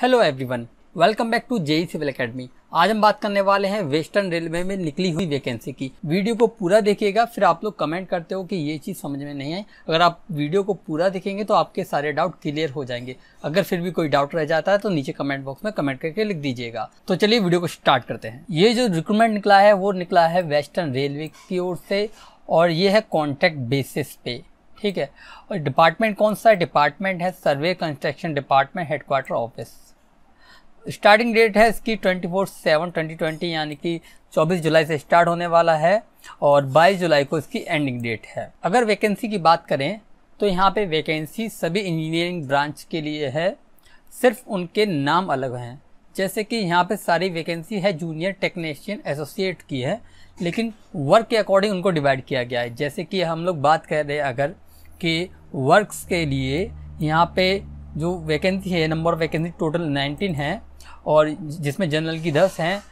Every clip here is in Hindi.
Hello everyone welcome back to JE civil academy आज हम बात करने वाले हैं वेस्टर्न रेलवे में निकली हुई वैकेंसी की वीडियो को पूरा देखिएगा फिर आप लोग कमेंट करते हो कि ये चीज़ समझ में नहीं आई अगर आप वीडियो को पूरा देखेंगे तो आपके सारे डाउट क्लियर हो जाएंगे अगर फिर भी कोई डाउट रह जाता है तो नीचे कमेंट बॉक्स में कमेंट करके लिख दीजिएगा तो चलिए वीडियो को स्टार्ट करते हैं ये जो रिक्रूटमेंट निकला है वो निकला है वेस्टर्न रेलवे की ओर से और ये है कॉन्ट्रैक्ट बेसिस पे ठीक है और डिपार्टमेंट कौन सा डिपार्टमेंट है survey construction department headquarter office starting date है इसकी twenty four seven twenty twenty यानी कि चौबीस जुलाई से स्टार्ट होने वाला है और बाईस जुलाई को इसकी एंडिंग डेट है अगर वैकेंसी की बात करें तो यहाँ पे वैकेंसी सभी इंजीनियरिंग ब्रांच के लिए है सिर्फ उनके नाम अलग हैं जैसे कि यहाँ पे सारी वैकेंसी है जूनियर टेक्नीशियन एसोसिएट की है लेकिन वर्क के अकॉर्डिंग उनको डिवाइड किया गया है जैसे कि हम लोग बात कर रहे हैं अगर कि वर्क्स के लिए यहाँ पे जो वैकेंसी है नंबर ऑफ वैकेंसी टोटल 19 है और जिसमें जनरल की दस हैं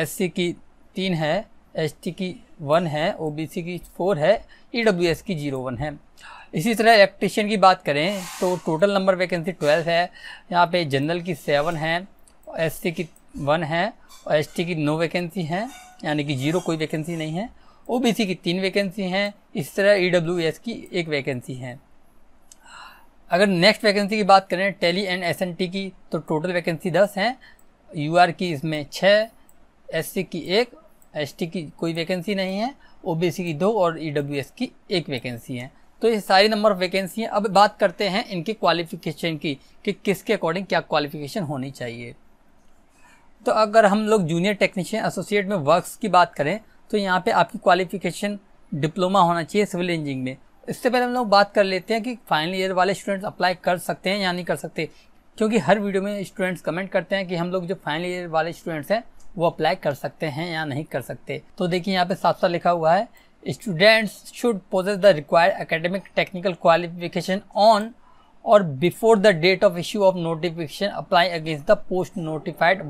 एस की तीन है एस की वन है ओ की फोर है ई e की जीरो वन है इसी तरह इलेक्ट्रिशियन की बात करें तो टोटल नंबर वैकेंसी ट्वेल्व है यहाँ पे जनरल की सेवन है एस की वन है और एस की नौ वैकेंसी हैं यानी कि जीरो कोई वैकेंसी नहीं है ओ की तीन वैकेंसी हैं इस तरह ई e की एक वैकेंसी है अगर नेक्स्ट वैकेंसी की बात करें टेली एंड एस की तो टोटल वैकेंसी दस हैं यू की इसमें छः एस की एक एस की कोई वैकेंसी नहीं है ओ की दो और ई e की एक वैकेंसी है तो ये सारी नंबर ऑफ वैकेंसी हैं अब बात करते हैं इनकी क्वालिफिकेशन की कि किसके अकॉर्डिंग क्या क्वालिफिकेशन होनी चाहिए तो अगर हम लोग जूनियर टेक्नीशियन एसोसिएट में वर्क्स की बात करें तो यहाँ पे आपकी क्वालिफिकेशन डिप्लोमा होना चाहिए सिविल इंजीनियरिंग में इससे पहले हम लोग बात कर लेते हैं कि फाइनल ईयर वाले स्टूडेंट्स अप्लाई कर सकते हैं या नहीं कर सकते क्योंकि हर वीडियो में स्टूडेंट्स कमेंट करते हैं कि हम लोग जो फाइनल ईयर वाले स्टूडेंट्स हैं वो अप्लाई कर सकते हैं या नहीं कर सकते तो देखिए यहाँ पे साफ साफ लिखा हुआ है students should possess the required academic technical qualification on और before the date of issue of notification apply against the post notified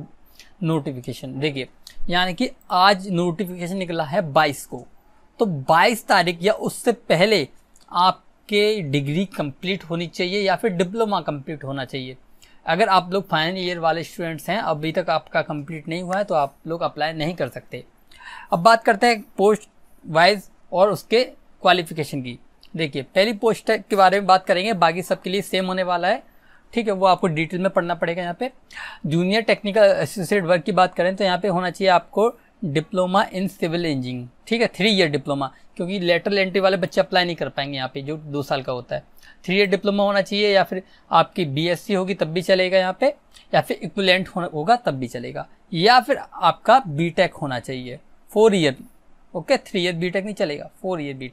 notification देखिए यानी कि आज नोटिफिकेशन निकला है 22 को तो 22 तारीख या उससे पहले आपके डिग्री कंप्लीट होनी चाहिए या फिर डिप्लोमा कंप्लीट होना चाहिए अगर आप लोग फाइनल ईयर वाले स्टूडेंट्स हैं अभी तक आपका कंप्लीट नहीं हुआ है तो आप लोग अप्लाई नहीं कर सकते अब बात करते हैं पोस्ट वाइज और उसके क्वालिफिकेशन की देखिए पहली पोस्ट के बारे में बात करेंगे बाकी सबके लिए सेम होने वाला है ठीक है वो आपको डिटेल में पढ़ना पड़ेगा यहाँ पे जूनियर टेक्निकल एसोसिएट वर्क की बात करें तो यहाँ पे होना चाहिए आपको डिप्लोमा इन सिविल इंजीनियरिंग ठीक है थ्री ईयर डिप्लोमा क्योंकि लेटरल एंट्री वाले बच्चे अप्लाई नहीं कर पाएंगे यहाँ पे जो दो साल का होता है थ्री ईयर डिप्लोमा होना चाहिए या फिर आपकी बीएससी होगी तब भी चलेगा यहाँ पे या फिर इक्वलेंट होगा तब भी चलेगा या फिर आपका बी होना चाहिए four year okay three year B नहीं चलेगा four year B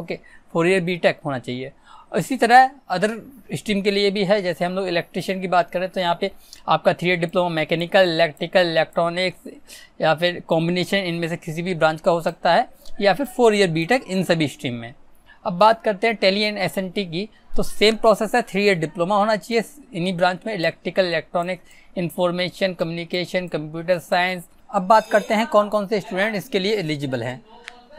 okay four year B होना चाहिए इसी तरह अदर स्ट्रीम के लिए भी है जैसे हम लोग इलेक्ट्रिशियन की बात करें तो यहाँ पे आपका three year diploma mechanical electrical electronics या फिर कॉम्बिनेशन इनमें से किसी भी ब्रांच का हो सकता है या फिर फोर ईयर बीटेक इन सभी स्ट्रीम में अब बात करते हैं टेली एंड एस की तो सेम प्रोसेस है थ्री ईयर डिप्लोमा होना चाहिए इन्हीं ब्रांच में electrical electronics information communication computer science अब बात करते हैं कौन कौन से स्टूडेंट इसके लिए एलिजिबल हैं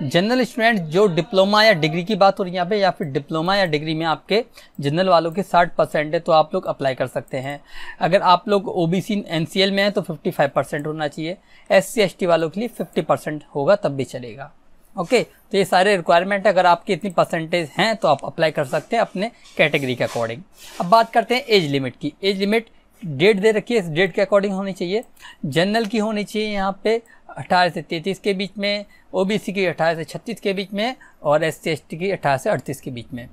जनरल स्टूडेंट जो डिप्लोमा या डिग्री की बात हो रही है यहाँ पे या फिर डिप्लोमा या डिग्री में आपके जनरल वालों के 60 परसेंट है तो आप लोग अप्लाई कर सकते हैं अगर आप लोग O B C N C L में हैं तो 55 परसेंट होना चाहिए एस सी एस टी वालों के लिए 50 परसेंट होगा तब भी चलेगा ओके तो ये सारे रिक्वायरमेंट अगर आपकी इतनी परसेंटेज हैं तो आप अप्लाई कर सकते हैं अपने कैटेगरी के अकॉर्डिंग अब बात करते हैं एज लिमिट की एज लिमिट डेट दे रखी है इस डेट के अकॉर्डिंग होनी चाहिए जनरल की होनी चाहिए यहाँ पे 18 से 33 के बीच में ओबीसी की 18 से 36 के बीच में और एस सी की 18 से 38 के बीच में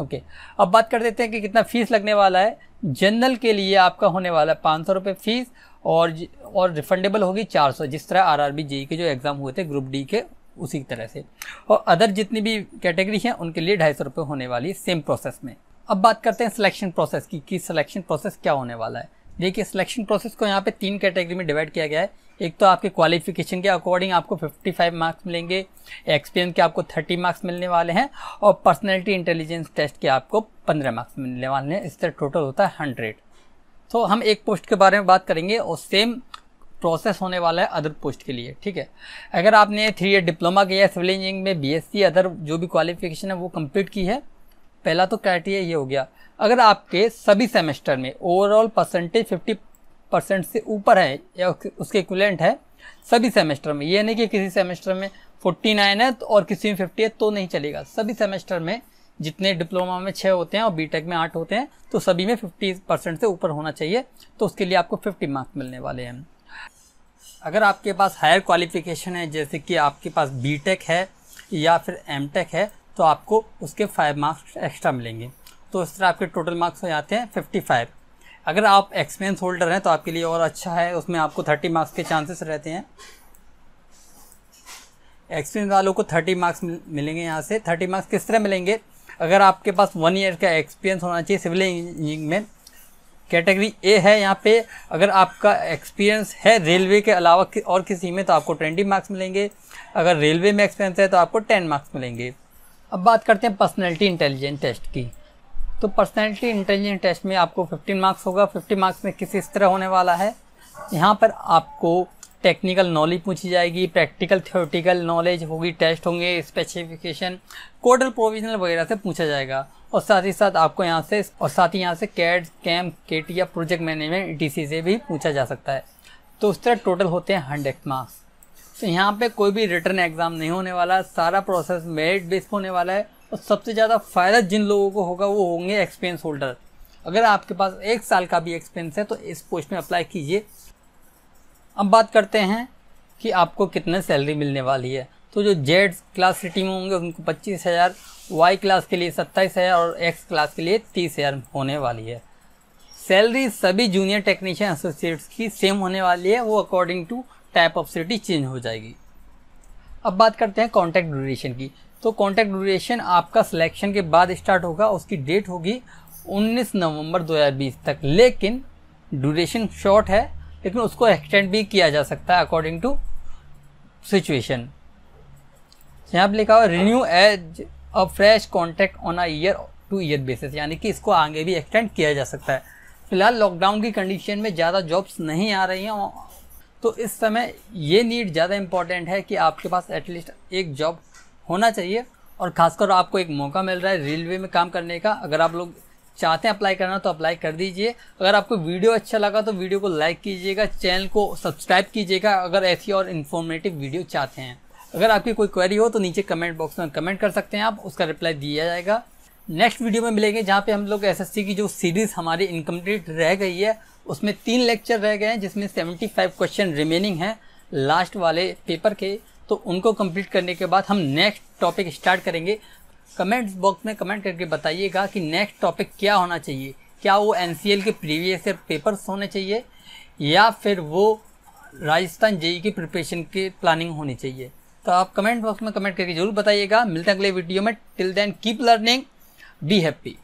ओके अब बात कर देते हैं कि कितना फ़ीस लगने वाला है जनरल के लिए आपका होने वाला है पाँच सौ रुपये फ़ीस और और रिफंडेबल होगी चार सौ जिस तरह आर आर बी के जो एग्ज़ाम हुए थे ग्रुप डी के उसी तरह से और अदर जितनी भी कैटेगरी हैं उनके लिए ढाई सौ रुपये होने वाली सेम प्रोसेस में अब बात करते हैं सिलेक्शन प्रोसेस की कि सिलेक्शन प्रोसेस क्या होने वाला है देखिए सिलेक्शन प्रोसेस को यहाँ पे तीन कैटेगरी में डिवाइड किया गया है एक तो आपके क्वालिफिकेशन के अकॉर्डिंग आपको 55 मार्क्स मिलेंगे एक्सपीरियंस के आपको 30 मार्क्स मिलने वाले हैं और पर्सनैलिटी इंटेलिजेंस टेस्ट के आपको 15 मार्क्स मिलने वाले हैं इस तरह टोटल होता है हंड्रेड तो हम एक पोस्ट के बारे में बात करेंगे और सेम प्रोसेस होने वाला है अदर पोस्ट के लिए ठीक है अगर आपने थ्री ईयर डिप्लोमा किया है सिविल इंजीनियरिंग में बी अदर जो भी क्वालिफिकेशन है वो कम्प्लीट की है पहला तो क्राइटेरिया ये हो गया अगर आपके सभी सेमेस्टर में ओवरऑल परसेंटेज 50 परसेंट से ऊपर है या उसके इक्वलेंट है सभी सेमेस्टर में ये नहीं कि किसी सेमेस्टर में 49 है तो और किसी में 50 है तो नहीं चलेगा सभी सेमेस्टर में जितने डिप्लोमा में छः होते हैं और बीटेक में आठ होते हैं तो सभी में फिफ्टी परसेंट से ऊपर होना चाहिए तो उसके लिए आपको फिफ्टी मार्क्स मिलने वाले हैं अगर आपके पास हायर क्वालिफिकेशन है जैसे कि आपके पास बीटेक है या फिर एमटेक है तो आपको उसके फाइव मार्क्स एक्स्ट्रा मिलेंगे तो इस तरह आपके टोटल मार्क्स हो जाते हैं फिफ्टी फाइव अगर आप एक्सपीरियंस होल्डर हैं तो आपके लिए और अच्छा है उसमें आपको थर्टी मार्क्स के चांसेस रहते हैं एक्सपीरियंस वालों को थर्टी मार्क्स मिलेंगे यहाँ से थर्टी मार्क्स किस तरह मिलेंगे अगर आपके पास वन ईयर का एक्सपीरियंस होना चाहिए सिविल इंजीनियरिंग में कैटेगरी ए है यहाँ पे अगर आपका एक्सपीरियंस है रेलवे के अलावा कि और किसी में तो आपको ट्वेंटी मार्क्स मिलेंगे अगर रेलवे में एक्सपीरियंस है तो आपको टेन मार्क्स मिलेंगे अब बात करते हैं पर्सनैलिटी इंटेलिजेंस टेस्ट की तो पर्सनैलिटी इंटेलिजेंस टेस्ट में आपको 15 मार्क्स होगा 50 मार्क्स में किस इस तरह होने वाला है यहाँ पर आपको टेक्निकल नॉलेज पूछी जाएगी प्रैक्टिकल थियोटिकल नॉलेज होगी टेस्ट होंगे स्पेसिफिकेशन कोडल प्रोविजनल वगैरह से पूछा जाएगा और साथ ही साथ आपको यहाँ से और साथ ही यहाँ से कैड कैम टी या प्रोजेक्ट मैनेजमेंट डी से भी पूछा जा सकता है तो उस तरह टोटल होते हैं हंड्रेड मार्क्स तो यहाँ पे कोई भी रिटर्न एग्जाम नहीं होने वाला सारा प्रोसेस मेरिट बेस होने वाला है और सबसे ज़्यादा फ़ायदा जिन लोगों को होगा वो होंगे एक्सपीरियंस होल्डर अगर आपके पास एक साल का भी एक्सपीरियंस है तो इस पोस्ट में अप्लाई कीजिए अब बात करते हैं कि आपको कितने सैलरी मिलने वाली है तो जो जेड क्लास सिटी में होंगे उनको पच्चीस हज़ार वाई क्लास के लिए सत्ताईस हज़ार और एक्स क्लास के लिए तीस हज़ार होने वाली है सैलरी सभी जूनियर टेक्नीशियन एसोसिएट्स की सेम होने वाली है वो according to type of city change हो जाएगी अब बात करते हैं कॉन्टैक्ट ड्यूरेशन की तो कॉन्टैक्ट ड्यूरेशन आपका सिलेक्शन के बाद स्टार्ट होगा उसकी डेट होगी 19 नवंबर 2020 तक लेकिन ड्यूरेशन शॉर्ट है लेकिन उसको एक्सटेंड भी किया जा सकता है अकॉर्डिंग टू सिचुएशन यहाँ पर लिखा हुआ renew as a fresh contact on a year to year basis यानी कि इसको आगे भी एक्सटेंड किया जा सकता है फिलहाल लॉकडाउन की कंडीशन में ज़्यादा जॉब्स नहीं आ रही हैं तो इस समय ये नीड ज़्यादा इम्पॉर्टेंट है कि आपके पास एटलीस्ट एक जॉब होना चाहिए और ख़ासकर आपको एक मौका मिल रहा है रेलवे में काम करने का अगर आप लोग चाहते हैं अप्लाई करना तो अप्लाई कर दीजिए अगर आपको वीडियो अच्छा लगा तो वीडियो को लाइक कीजिएगा चैनल को सब्सक्राइब कीजिएगा अगर ऐसी और इन्फॉर्मेटिव वीडियो चाहते हैं अगर आपकी कोई क्वेरी हो तो नीचे कमेंट बॉक्स में कमेंट कर सकते हैं आप उसका रिप्लाई दिया जाएगा नेक्स्ट वीडियो में मिलेंगे जहाँ पे हम लोग एसएससी की जो सीरीज़ हमारी इनकम्प्लीट रह गई है उसमें तीन लेक्चर रह गए हैं जिसमें 75 क्वेश्चन रिमेनिंग हैं लास्ट वाले पेपर के तो उनको कंप्लीट करने के बाद हम नेक्स्ट टॉपिक स्टार्ट करेंगे कमेंट्स बॉक्स में कमेंट करके बताइएगा कि नेक्स्ट टॉपिक क्या होना चाहिए क्या वो एन के प्रीवियस ईयर पेपर्स होने चाहिए या फिर वो राजस्थान जेई e की प्रिपरेशन की प्लानिंग होनी चाहिए तो आप कमेंट बॉक्स में कमेंट करके जरूर बताइएगा मिलते हैं अगले वीडियो में till then keep learning Be happy.